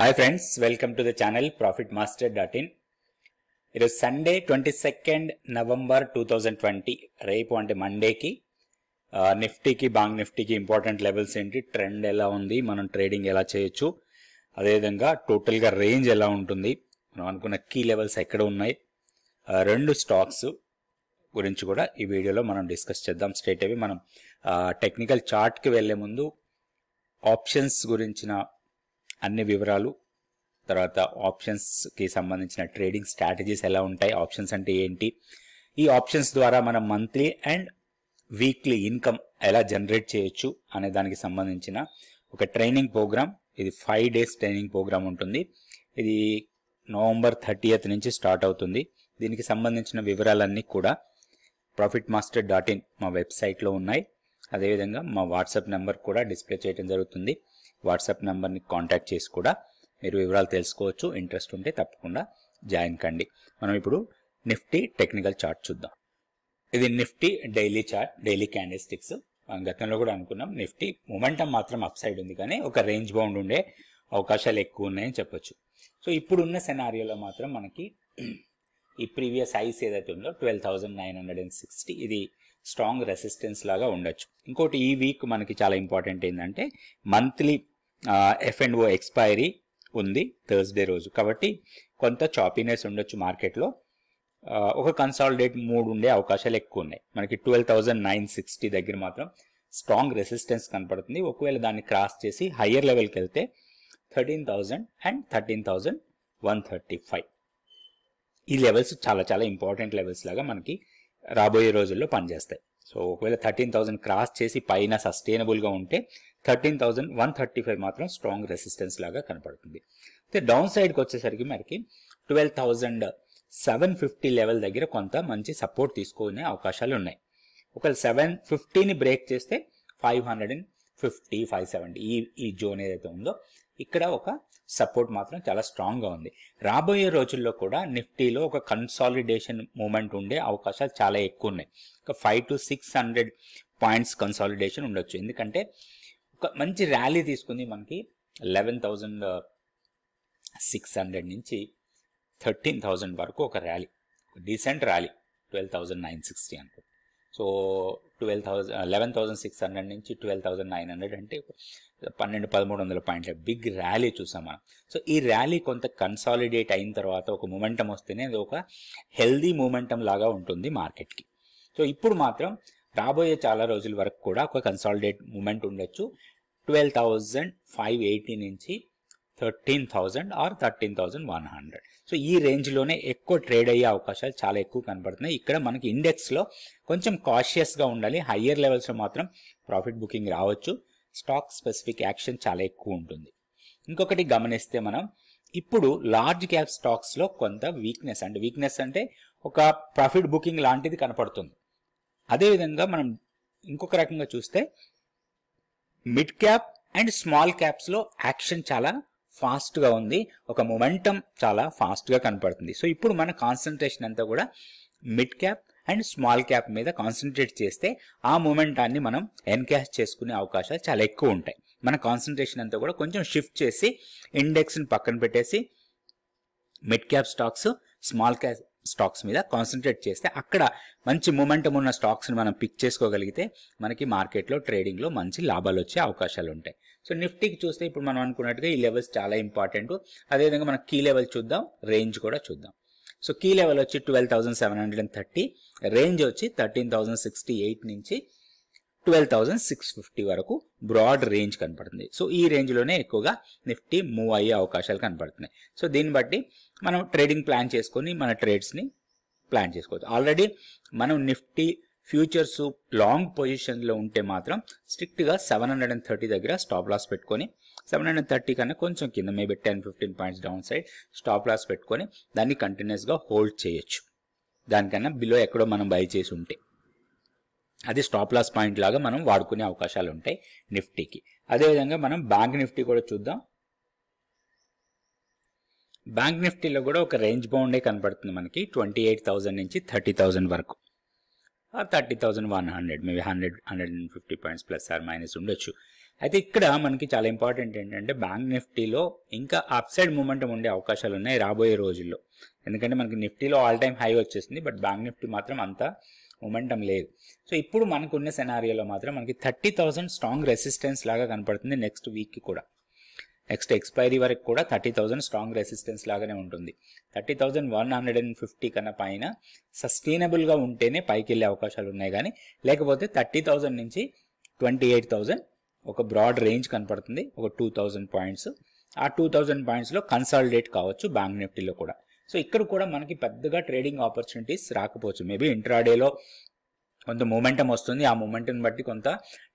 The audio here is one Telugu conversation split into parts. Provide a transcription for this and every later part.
hi friends welcome to the channel profit master dot in ఈరోజు Sunday twenty second November two thousand twenty రేపు అంటే మండేకి నిఫ్టీకి బాంగ్ నిఫ్టీకి ఇంపార్టెంట్ లెవెల్స్ ఏంటి ట్రెండ్ ఎలా ఉంది మనం ట్రేడింగ్ ఎలా చేయొచ్చు అదేవిధంగా టోటల్గా రేంజ్ ఎలా ఉంటుంది మనం అనుకున్న కీ లెవెల్స్ ఎక్కడ ఉన్నాయి రెండు స్టాక్స్ గురించి కూడా ఈ వీడియోలో మనం డిస్కస్ చేద్దాం స్ట్రేట్ అవి మనం టెక్నికల్ చార్ట్కి వెళ్లే ముందు ఆప్షన్స్ గురించిన అన్ని వివరాలు తర్వాత ఆప్షన్స్కి సంబంధించిన ట్రేడింగ్ స్ట్రాటజీస్ ఎలా ఉంటాయి ఆప్షన్స్ అంటే ఏంటి ఈ ఆప్షన్స్ ద్వారా మనం మంత్లీ అండ్ వీక్లీ ఇన్కమ్ ఎలా జనరేట్ చేయొచ్చు అనే దానికి సంబంధించిన ఒక ట్రైనింగ్ ప్రోగ్రామ్ ఇది ఫైవ్ డేస్ ట్రైనింగ్ ప్రోగ్రామ్ ఉంటుంది ఇది నవంబర్ థర్టీయత్ నుంచి స్టార్ట్ అవుతుంది దీనికి సంబంధించిన వివరాలన్నీ కూడా ప్రాఫిట్ మాస్టర్ డాట్ ఇన్ మా వెబ్సైట్లో ఉన్నాయి అదేవిధంగా మా వాట్సాప్ నెంబర్ కూడా డిస్ప్లే చేయడం జరుగుతుంది వాట్సాప్ నెంబర్ని కాంటాక్ట్ చేసి కూడా మీరు వివరాలు తెలుసుకోవచ్చు ఇంట్రెస్ట్ ఉంటే తప్పకుండా జాయిన్ కండి మనం ఇప్పుడు నిఫ్టీ టెక్నికల్ చార్ట్ చూద్దాం ఇది Nifty daily chart daily candlesticks గతంలో కూడా అనుకున్నాం నిఫ్టీ మొమెంటం మాత్రం అప్ సైడ్ ఉంది కానీ ఒక రేంజ్ బౌండ్ ఉండే అవకాశాలు ఎక్కువ ఉన్నాయని చెప్పొచ్చు సో ఇప్పుడున్న సెనారియోలో మాత్రం మనకి ఈ ప్రీవియస్ హైస్ ఏదైతే ఉందో twelve nine hundred and sixty ఇది స్ట్రాంగ్ రెసిస్టెన్స్ లాగా ఉండొచ్చు ఇంకోటి ఈ వీక్ మనకి చాలా ఇంపార్టెంట్ ఏంటంటే monthly F and O expiry ఉంది థర్స్డే రోజు కాబట్టి కొంత చాపీనెస్ ఉండొచ్చు మార్కెట్లో ఒక కన్సాలిడేట్ మూడు ఉండే అవకాశాలు ఎక్కువ ఉన్నాయి మనకి ట్వెల్వ్ థౌజండ్ నైన్ సిక్స్టీ దగ్గర మాత్రం స్ట్రాంగ్ రెసిస్టెన్స్ కనపడుతుంది ఒకవేళ దాన్ని క్రాస్ చేసి హయ్యర్ లెవెల్కి వెళ్తే thirteen thousand and thirteen thousand one thirty five ఈ లెవెల్స్ చాలా చాలా ఇంపార్టెంట్ లెవెల్స్ లాగా మనకి రాబోయే రోజుల్లో పనిచేస్తాయి సో ఒకవేళ థర్టీన్ థౌజండ్ క్రాస్ చేసి పైన సస్టైనబుల్గా ఉంటే thirteen thousand one thirty five మాత్రం స్ట్రాంగ్ రెసిస్టెన్స్ లాగా కనపడుతుంది అయితే డౌన్ సైడ్కి వచ్చేసరికి మనకి twelve thousand seven fifty level దగ్గర కొంత మంచి సపోర్ట్ తీసుకునే అవకాశాలు ఉన్నాయి ఒకవేళ సెవెన్ ఫిఫ్టీని బ్రేక్ చేస్తే five hundred and fifty five seventy ఈ ఈ జోన్ ఏదైతే ఉందో ఇక్కడ ఒక సపోర్ట్ మాత్రం చాలా స్ట్రాంగ్గా ఉంది రాబోయే రోజుల్లో కూడా నిఫ్టీలో ఒక కన్సాలిడేషన్ మూమెంట్ ఉండే అవకాశాలు చాలా ఎక్కువ ఉన్నాయి ఒక five to six hundred points consolidation ఉండొచ్చు ఎందుకంటే మంచి ర్యాలీ తీసుకుంది మనకి లెవెన్ థౌజండ్ సిక్స్ హండ్రెడ్ నుంచి థర్టీన్ థౌజండ్ వరకు ఒక rally decent rally twelve thousand nine sixty అనుకో so twelve thousand eleven thousand six hundred నుంచి ట్వెల్వ్ థౌజండ్ నైన్ హండ్రెడ్ అంటే పన్నెండు పదమూడు వందల పాయింట్ల బిగ్ ర్యాలీ చూసాం మనం సో ఈ ర్యాలీ కొంత కన్సాలిడేట్ అయిన తర్వాత ఒక మూమెంటం వస్తేనే అది ఒక హెల్దీ మూమెంటం లాగా ఉంటుంది మార్కెట్కి సో ఇప్పుడు మాత్రం రాబోయే చాలా రోజుల వరకు కూడా ఒక కన్సాలిడేట్ మూమెంట్ ఉండొచ్చు ట్వెల్వ్ థౌజండ్ ఫైవ్ ఎయిటీ నుంచి thirteen thousand or thirteen thousand one hundred so ఈ రేంజ్లోనే ఎక్కువ ట్రేడ్ అయ్యే అవకాశాలు చాలా ఎక్కువ కనబడుతున్నాయి ఇక్కడ మనకి ఇండెక్స్లో కొంచెం కాషియస్గా ఉండాలి హయ్యర్ లెవెల్స్లో మాత్రం ప్రాఫిట్ బుకింగ్ రావచ్చు స్టాక్ స్పెసిఫిక్ యాక్షన్ చాలా ఎక్కువ ఉంటుంది ఇంకొకటి గమనిస్తే మనం ఇప్పుడు లార్జ్ క్యాప్ స్టాక్స్లో కొంత వీక్నెస్ అంటే వీక్నెస్ అంటే ఒక ప్రాఫిట్ బుకింగ్ లాంటిది కనపడుతుంది అదేవిధంగా మనం ఇంకొక రకంగా చూస్తే మిడ్ క్యాప్ అండ్ స్మాల్ క్యాప్స్లో యాక్షన్ చాలా ఫాస్ట్గా ఉంది ఒక మొమెంటం చాలా ఫాస్ట్గా కనపడుతుంది సో ఇప్పుడు మన కాన్సన్ట్రేషన్ అంతా కూడా mid cap and small cap మీద కాన్సన్ట్రేట్ చేస్తే ఆ మూమెంటాన్ని మనం ఎన్క్యాష్ చేసుకునే అవకాశాలు చాలా ఎక్కువ ఉంటాయి మన కాన్సన్ట్రేషన్ అంతా కూడా కొంచెం షిఫ్ట్ చేసి ఇండెక్స్ని పక్కన పెట్టేసి mid cap stocks small cap stocks మీద కాన్సన్ట్రేట్ చేస్తే అక్కడ మంచి మూమెంటం ఉన్న స్టాక్స్ని మనం పిక్ చేసుకోగలిగితే మనకి మార్కెట్లో ట్రేడింగ్లో మంచి లాభాలు వచ్చే అవకాశాలు ఉంటాయి సో నిఫ్టీకి చూస్తే ఇప్పుడు మనం అనుకున్నట్టుగా ఈ లెవెల్స్ చాలా ఇంపార్టెంట్ అదేవిధంగా మనం కీ లెవెల్ చూద్దాం రేంజ్ కూడా చూద్దాం సో కీ లెవెల్ వచ్చి twelve thousand seven hundred thirty range వచ్చి థర్టీన్ సిక్స్టీ ఎయిట్ నుంచి ట్వెల్వ్ థౌసండ్ సిక్స్ ఫిఫ్టీ వరకు బ్రాడ్ రేంజ్ కనపడుతుంది సో ఈ రేంజ్లోనే ఎక్కువగా నిఫ్టీ మూవ్ అయ్యే అవకాశాలు కనపడుతున్నాయి సో దీన్ని బట్టి మనం ట్రేడింగ్ ప్లాన్ చేసుకొని మన ట్రేడ్స్ని ప్లాన్ చేసుకోవచ్చు ఆల్రెడీ మనం నిఫ్టీ ఫ్యూచర్స్ లాంగ్ పొజిషన్లో ఉంటే మాత్రం స్ట్రిక్ట్గా సెవెన్ హండ్రెడ్ అండ్ థర్టీ దగ్గర స్టాప్ లాస్ పెట్టుకొని సెవెన్ హండ్రెడ్ థర్టీ కన్నా కొంచెం కింద maybe ten fifteen points down side stop loss పెట్టుకొని దాన్ని కంటిన్యూస్గా హోల్డ్ చేయొచ్చు దానికన్నా బిలో ఎక్కడో మనం బై చేసి ఉంటే అది స్టాప్ లాస్ పాయింట్ లాగా మనం వాడుకునే అవకాశాలు ఉంటాయి నిఫ్టీకి అదేవిధంగా మనం బ్యాంక్ నిఫ్టీ కూడా చూద్దాం బ్యాంక్ నిఫ్టీలో కూడా ఒక రేంజ్ బౌండే కనపడుతుంది మనకి ట్వంటీ ఎయిట్ థౌసండ్ నుంచి థర్టీ థౌజండ్ వరకు thirty thousand one hundred maybe hundred hundred and fifty points plus or minus ఉండొచ్చు అయితే ఇక్కడ మనకి చాలా ఇంపార్టెంట్ ఏంటంటే బ్యాంక్ నిఫ్టీలో ఇంకా అప్ సైడ్ ఉండే అవకాశాలు ఉన్నాయి రాబోయే రోజుల్లో ఎందుకంటే మనకి నిఫ్టీలో ఆల్ టైమ్ హై వచ్చేసింది బట్ బ్యాంక్ నిఫ్టీ మాత్రం అంతా మొమెంటం లేదు సో ఇప్పుడు మనకున్న సెనారియోలో మాత్రం మనకి థర్టీ థౌసండ్ స్ట్రాంగ్ రెసిస్టెన్స్ లాగా కనపడుతుంది నెక్స్ట్ వీక్కి కూడా నెక్స్ట్ ఎక్స్పైరీ వరకు కూడా థర్టీ థౌజండ్ స్ట్రాంగ్ రెసిస్టెన్స్ లాగానే ఉంటుంది thirty thousand one hundred and fifty కన్నా పైన సస్టైనబుల్గా ఉంటేనే పైకి వెళ్ళే అవకాశాలు ఉన్నాయి కానీ లేకపోతే థర్టీ థౌజండ్ నుంచి ట్వంటీ ఎయిట్ థౌజండ్ ఒక బ్రాడ్ రేంజ్ కనపడుతుంది ఒక టూ థౌజండ్ పాయింట్స్ ఆ టూ థౌజండ్ పాయింట్స్లో కన్సాలిడేట్ కావచ్చు బ్యాంక్ నిఫ్టీలో కూడా సో ఇక్కడ కూడా మనకి పెద్దగా ట్రేడింగ్ ఆపర్చునిటీస్ రాకపోవచ్చు మేబీ ఇంట్రాడేలో కొంత మూమెంటం వస్తుంది ఆ మూమెంటం బట్టి కొంత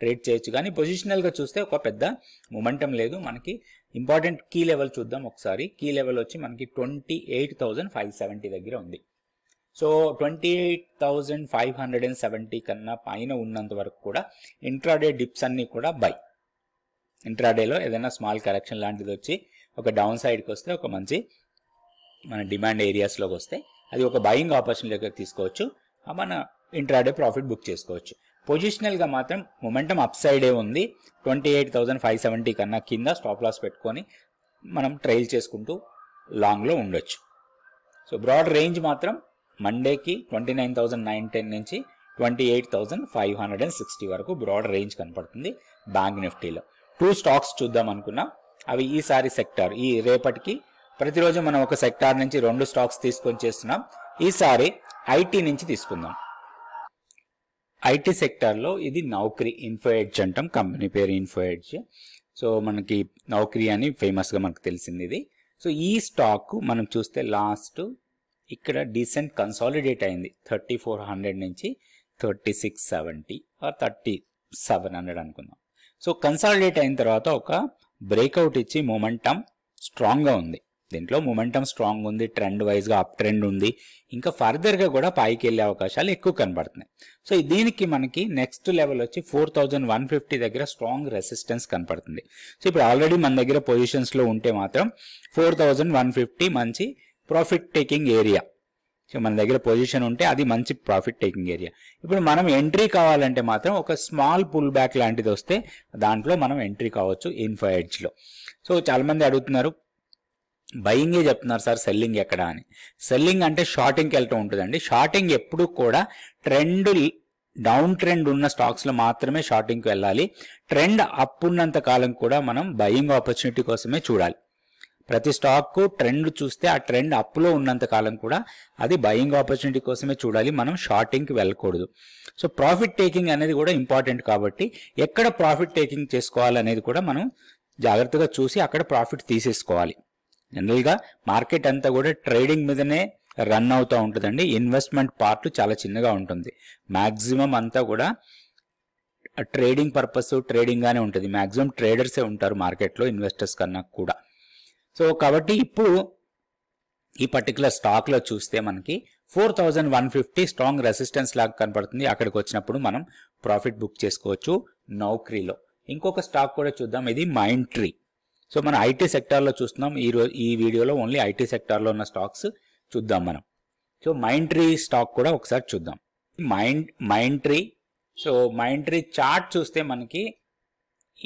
ట్రేడ్ చేయొచ్చు కానీ పొజిషనల్గా చూస్తే ఒక పెద్ద మూమెంటం లేదు మనకి ఇంపార్టెంట్ కీ లెవెల్ చూద్దాం ఒకసారి కీ లెవెల్ వచ్చి మనకి twenty eight thousand five seventy దగ్గర ఉంది so twenty eight thousand five hundred and seventy కన్నా పైన ఉన్నంత వరకు కూడా ఇంట్రాడే డిప్స్ అన్నీ కూడా బై ఇంట్రాడేలో ఏదైనా స్మాల్ కరెక్షన్ లాంటిది వచ్చి ఒక డౌన్ సైడ్కి వస్తే ఒక మంచి మన డిమాండ్ ఏరియాస్లోకి వస్తే అది ఒక బయింగ్ ఆపర్చునిటీలోకి తీసుకోవచ్చు మన ఇంట్రాడే ప్రాఫిట్ బుక్ చేసుకోవచ్చు పొజిషనల్గా మాత్రం మొమెంటం అప్ సైడే ఉంది twenty eight thousand five seventy కన్నా కింద స్టాప్ లాస్ పెట్టుకొని మనం ట్రైల్ చేసుకుంటూ లాంగ్లో ఉండొచ్చు సో బ్రాడ్ రేంజ్ మాత్రం మండేకి twenty nine thousand nine ten నుంచి twenty eight thousand five hundred and sixty వరకు బ్రాడ్ రేంజ్ కనపడుతుంది బ్యాంక్ నిఫ్టీలో టూ స్టాక్స్ చూద్దాం అనుకున్నా అవి ఈసారి సెక్టార్ ఈ రేపటికి ప్రతిరోజు మనం ఒక సెక్టార్ నుంచి రెండు స్టాక్స్ తీసుకొని చేస్తున్నాం ఈసారి ఐటీ నుంచి తీసుకుందాం ఐటీ సెక్టార్లో ఇది నౌకరీ ఇన్ఫో ఎడ్జ్ అంటాం కంపెనీ పేరు ఇన్ఫో ఎడ్జ్ సో మనకి నౌకరీ అని ఫేమస్గా మనకు తెలిసింది ఇది సో ఈ స్టాక్ మనం చూస్తే లాస్ట్ ఇక్కడ డీసెంట్ కన్సాలిడేట్ అయింది థర్టీ ఫోర్ హండ్రెడ్ నుంచి thirty six seventy or thirty seven hundred అనుకుందాం సో కన్సాలిడేట్ అయిన తర్వాత ఒక బ్రేక్అవుట్ ఇచ్చి మూమెంటం స్ట్రాంగ్గా ఉంది దీంట్లో మొమెంటం స్ట్రాంగ్ ఉంది ట్రెండ్ వైజ్గా అప్ ట్రెండ్ ఉంది ఇంకా ఫర్దర్గా కూడా పైకి వెళ్ళే అవకాశాలు ఎక్కువ కనబడుతున్నాయి సో దీనికి మనకి నెక్స్ట్ లెవెల్ వచ్చి ఫోర్ థౌజండ్ వన్ ఫిఫ్టీ దగ్గర స్ట్రాంగ్ రెసిస్టెన్స్ కనపడుతుంది సో ఇప్పుడు ఆల్రెడీ మన దగ్గర పొజిషన్స్లో ఉంటే మాత్రం ఫోర్ థౌజండ్ వన్ ఫిఫ్టీ మంచి ప్రాఫిట్ టేకింగ్ ఏరియా సో మన దగ్గర పొజిషన్ ఉంటే అది మంచి ప్రాఫిట్ టేకింగ్ ఏరియా ఇప్పుడు మనం ఎంట్రీ కావాలంటే మాత్రం ఒక స్మాల్ పుల్ బ్యాక్ లాంటిది వస్తే దాంట్లో మనం ఎంట్రీ కావచ్చు ఇన్ఫైడ్స్లో సో చాలామంది అడుగుతున్నారు బయింగే చెప్తున్నారు సార్ సెల్లింగ్ ఎక్కడ అని సెల్లింగ్ అంటే షార్టింగ్కి వెళ్తూ ఉంటుందండి షార్టింగ్ ఎప్పుడు కూడా ట్రెండ్ డౌన్ ట్రెండ్ ఉన్న స్టాక్స్లో మాత్రమే షార్టింగ్కి వెళ్ళాలి ట్రెండ్ అప్ ఉన్నంత కాలం కూడా మనం బయింగ్ ఆపర్చునిటీ కోసమే చూడాలి ప్రతి స్టాక్ ట్రెండ్ చూస్తే ఆ ట్రెండ్ అప్లో ఉన్నంత కాలం కూడా అది బయింగ్ ఆపర్చునిటీ కోసమే చూడాలి మనం షార్టింగ్కి వెళ్ళకూడదు సో ప్రాఫిట్ టేకింగ్ అనేది కూడా ఇంపార్టెంట్ కాబట్టి ఎక్కడ ప్రాఫిట్ టేకింగ్ చేసుకోవాలనేది కూడా మనం జాగ్రత్తగా చూసి అక్కడ ప్రాఫిట్ తీసేసుకోవాలి జనరల్గా మార్కెట్ అంతా కూడా ట్రేడింగ్ మీదనే రన్ అవుతూ ఉంటుందండి ఇన్వెస్ట్మెంట్ పార్ట్ చాలా చిన్నగా ఉంటుంది మ్యాక్సిమం అంతా కూడా ట్రేడింగ్ పర్పస్ ట్రేడింగ్గానే ఉంటుంది మ్యాక్సిమం ట్రేడర్సే ఉంటారు మార్కెట్లో ఇన్వెస్టర్స్ కన్నా కూడా సో కాబట్టి ఇప్పుడు ఈ పర్టికులర్ స్టాక్లో చూస్తే మనకి four thousand one fifty strong resistance లాగా కనపడుతుంది అక్కడికి వచ్చినప్పుడు మనం ప్రాఫిట్ బుక్ చేసుకోవచ్చు నౌక్రీలో ఇంకొక స్టాక్ కూడా చూద్దాం ఇది మైండ్ ట్రీ సో మనం ఐటీ సెక్టార్లో చూస్తున్నాం ఈ రోజు ఈ వీడియోలో ఓన్లీ ఐటీ సెక్టార్లో ఉన్న స్టాక్స్ చూద్దాం మనం సో మైండ్ ట్రీ స్టాక్ కూడా ఒకసారి చూద్దాం mind Mindtree so Mindtree chart చూస్తే మనకి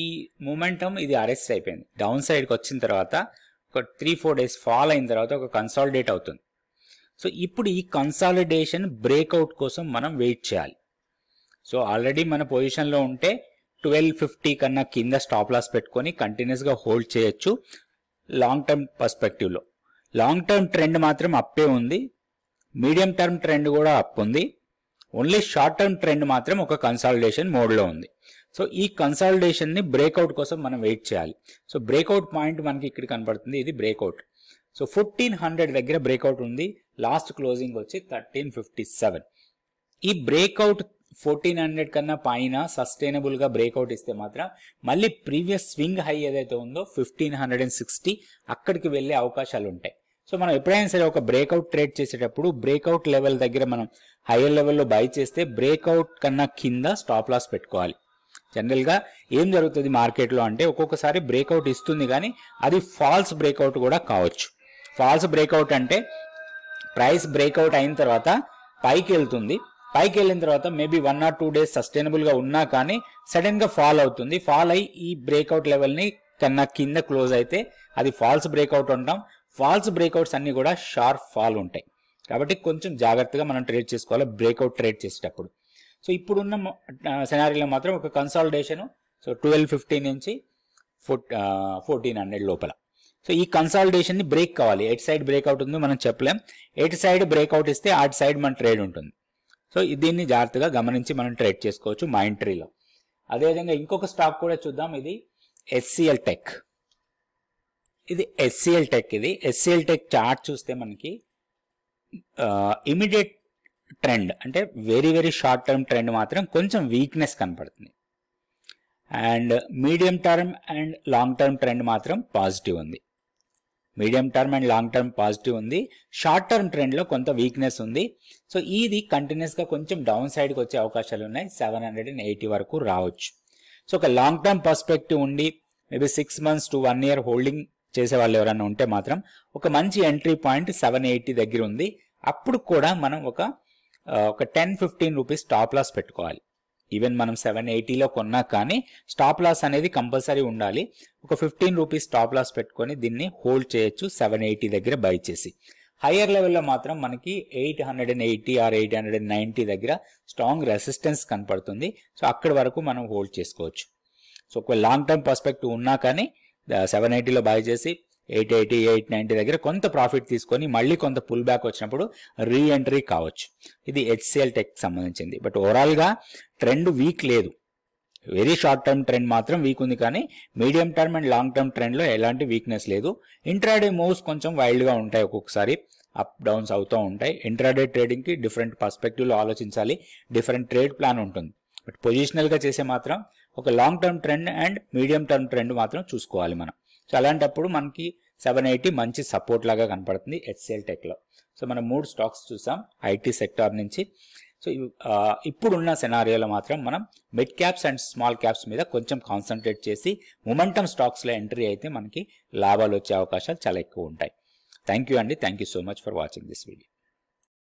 ఈ మూమెంటం ఇది అరెస్ట్ అయిపోయింది డౌన్ సైడ్కి వచ్చిన తర్వాత ఒక త్రీ ఫోర్ డేస్ ఫాల్ అయిన తర్వాత ఒక కన్సాలిడేట్ అవుతుంది సో ఇప్పుడు ఈ కన్సాలిడేషన్ బ్రేక్అవుట్ కోసం మనం వెయిట్ చేయాలి సో ఆల్రెడీ మన పొజిషన్లో ఉంటే ట్వెల్వ్ ఫిఫ్టీ కన్నా కింద స్టాప్ లాస్ పెట్టుకొని కంటిన్యూస్గా హోల్డ్ చేయొచ్చు లాంగ్ టర్మ్ పర్స్పెక్టివ్లో లాంగ్ టర్మ్ ట్రెండ్ మాత్రం అప్పే ఉంది మీడియం టర్మ్ ట్రెండ్ కూడా అప్ ఉంది ఓన్లీ షార్ట్ టర్మ్ ట్రెండ్ మాత్రం ఒక కన్సాలిడేషన్ మోడ్లో ఉంది సో ఈ కన్సాలిడేషన్ని బ్రేక్అవుట్ కోసం మనం వెయిట్ చేయాలి సో బ్రేక్అవుట్ పాయింట్ మనకి ఇక్కడ కనబడుతుంది ఇది బ్రేక్అవుట్ సో ఫోర్టీన్ హండ్రెడ్ దగ్గర బ్రేక్అవుట్ ఉంది లాస్ట్ క్లోజింగ్ వచ్చి థర్టీన్ ఫిఫ్టీ సెవెన్ ఈ బ్రేక్అవుట్ ఫోర్టీన్ హండ్రెడ్ కన్నా పైన గా బ్రేక్అవుట్ ఇస్తే మాత్రం మళ్ళీ ప్రీవియస్ స్వింగ్ హై ఏదైతే ఉందో ఫిఫ్టీన్ హండ్రెడ్ అండ్ సిక్స్టీ అక్కడికి వెళ్ళే అవకాశాలు ఉంటాయి సో మనం ఎప్పుడైనా సరే ఒక బ్రేక్అవుట్ ట్రేడ్ చేసేటప్పుడు బ్రేక్అవుట్ లెవెల్ దగ్గర మనం హయ్యర్ లెవెల్లో బై చేస్తే బ్రేక్అవుట్ కన్నా కింద స్టాప్ లాస్ పెట్టుకోవాలి జనరల్గా ఏం జరుగుతుంది మార్కెట్లో అంటే ఒక్కొక్కసారి బ్రేక్అవుట్ ఇస్తుంది కానీ అది ఫాల్స్ బ్రేక్అవుట్ కూడా కావచ్చు ఫాల్స్ బ్రేక్అవుట్ అంటే ప్రైస్ బ్రేక్అవుట్ అయిన తర్వాత పైకి వెళ్తుంది పైకి వెళ్ళిన తర్వాత maybe one or two days గా ఉన్నా కానీ సడన్గా ఫాల్ అవుతుంది ఫాల్ అయ్యి ఈ బ్రేక్అవుట్ లెవెల్ని కన్నా కింద క్లోజ్ అయితే అది ఫాల్స్ బ్రేక్అవుట్ ఉంటాం ఫాల్స్ బ్రేక్అవుట్స్ అన్నీ కూడా షార్ప్ ఫాల్ ఉంటాయి కాబట్టి కొంచెం జాగ్రత్తగా మనం ట్రేడ్ చేసుకోవాలి బ్రేక్అవుట్ ట్రేడ్ చేసేటప్పుడు సో ఇప్పుడున్న సెనారీలో మాత్రం ఒక కన్సాలిడేషన్ సో ట్వెల్వ్ ఫిఫ్టీన్ నుంచి ఫోర్టీన్ హండ్రెడ్ లోపల సో ఈ కన్సాలిడేషన్ని బ్రేక్ కావాలి ఎట్ సైడ్ బ్రేక్అవుట్ ఉందో మనం చెప్పలేం ఎట్ సైడ్ బ్రేక్అవుట్ ఇస్తే అటు సైడ్ మన ట్రేడ్ ఉంటుంది సో దీన్ని జాగ్రత్తగా గమనించి మనం ట్రేడ్ చేసుకోవచ్చు మైండ్ ట్రీలో అదేవిధంగా ఇంకొక స్టాక్ కూడా చూద్దాం ఇది ఎస్సిఎల్ టెక్ ఇది ఎస్సిఎల్ టెక్ ఇది ఎస్సిఎల్ టెక్ చార్ట్ చూస్తే మనకి ఇమీడియట్ ట్రెండ్ అంటే very very short term trend మాత్రం కొంచెం వీక్నెస్ కనపడుతుంది and medium term and long term trend మాత్రం పాజిటివ్ ఉంది medium term and long term positive ఉంది షార్ట్ టర్మ్ ట్రెండ్లో కొంత వీక్నెస్ ఉంది సో ఇది కంటిన్యూస్గా కొంచెం డౌన్ సైడ్కి వచ్చే అవకాశాలు ఉన్నాయి సెవెన్ హండ్రెడ్ అండ్ ఎయిటీ వరకు రావచ్చు సో ఒక లాంగ్ టర్మ్ పర్స్పెక్టివ్ ఉండి maybe six months to one year holding చేసే వాళ్ళు ఎవరైనా ఉంటే మాత్రం ఒక మంచి ఎంట్రీ పాయింట్ సెవెన్ ఎయిటీ దగ్గర ఉంది అప్పుడు కూడా మనం ఒక ఒక ten fifteen rupees stop loss పెట్టుకోవాలి ఈవెన్ మనం సెవెన్ ఎయిటీలో కొన్నా కానీ స్టాప్ లాస్ అనేది కంపల్సరీ ఉండాలి ఒక ఫిఫ్టీన్ రూపీస్ స్టాప్ లాస్ పెట్టుకొని దీన్ని హోల్డ్ చేయొచ్చు సెవెన్ ఎయిటీ దగ్గర బై చేసి హయ్యర్ లెవెల్లో మాత్రం మనకి eight hundred and eighty or eight hundred and ninety దగ్గర స్ట్రాంగ్ రెసిస్టెన్స్ కనపడుతుంది సో అక్కడి వరకు మనం హోల్డ్ చేసుకోవచ్చు సో ఒక లాంగ్ టర్మ్ పర్స్పెక్టివ్ ఉన్నా కానీ సెవెన్ ఎయిటీలో బై చేసి ఎయిట్ ఎయిటీ ఎయిట్ నైంటీ దగ్గర కొంత ప్రాఫిట్ తీసుకొని మళ్ళీ కొంత పుల్ బ్యాక్ వచ్చినప్పుడు రీ ఎంట్రీ కావచ్చు ఇది హెచ్సిఎల్ టెక్ సంబంధించింది బట్ ఓవరాల్గా ట్రెండ్ వీక్ లేదు వెరీ షార్ట్ టర్మ్ ట్రెండ్ మాత్రం వీక్ ఉంది కానీ medium term and long term ట్రెండ్లో ఎలాంటి వీక్నెస్ లేదు ఇంట్రాడే మూవ్స్ కొంచెం వైల్డ్గా ఉంటాయి ఒక్కొక్కసారి అప్ డౌన్స్ అవుతూ ఉంటాయి ఇంట్రాడే ట్రేడింగ్కి డిఫరెంట్ పర్స్పెక్టివ్లో ఆలోచించాలి డిఫరెంట్ ట్రేడ్ ప్లాన్ ఉంటుంది బట్ పొజిషనల్గా చేసే మాత్రం ఒక long term trend and medium term trend మాత్రం చూసుకోవాలి మనం సో అలాంటప్పుడు మనకి సెవెన్ ఎయిటీ మంచి సపోర్ట్ లాగా కనపడుతుంది హెచ్సిఎల్ టెక్లో సో మనం మూడు స్టాక్స్ చూసాం ఐటీ సెక్టార్ నుంచి సో ఇప్పుడున్న సెనారియోలో మాత్రం మనం mid caps and small caps మీద కొంచెం కాన్సన్ట్రేట్ చేసి మొమెంటమ్ స్టాక్స్లో ఎంట్రీ అయితే మనకి లాభాలు వచ్చే అవకాశాలు చాలా ఎక్కువ ఉంటాయి థ్యాంక్ యూ అండి thank you so much for watching this video